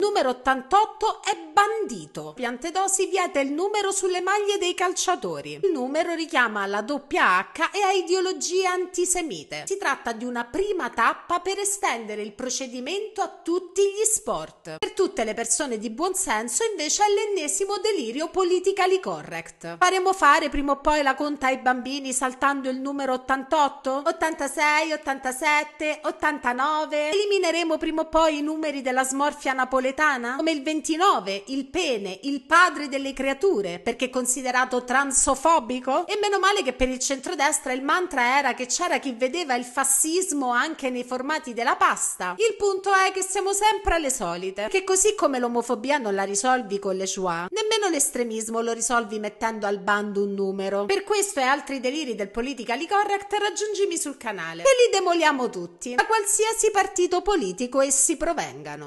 Numero 88 è bandito. Piantedosi vieta il numero sulle maglie dei calciatori. Il numero richiama alla doppia H e a ideologie antisemite. Si tratta di una prima tappa per estendere il procedimento a tutti gli sport. Per tutte le persone di buon senso, invece è l'ennesimo delirio politically correct. Faremo fare prima o poi la conta ai bambini saltando il numero 88, 86, 87, 89. Elimineremo prima o poi i numeri della smorfia napoletana napoletana? Come il 29, il pene, il padre delle creature, perché è considerato transofobico? E meno male che per il centrodestra il mantra era che c'era chi vedeva il fascismo anche nei formati della pasta. Il punto è che siamo sempre alle solite, che così come l'omofobia non la risolvi con le chua, nemmeno l'estremismo lo risolvi mettendo al bando un numero. Per questo e altri deliri del politically correct raggiungimi sul canale. E li demoliamo tutti, da qualsiasi partito politico essi provengano.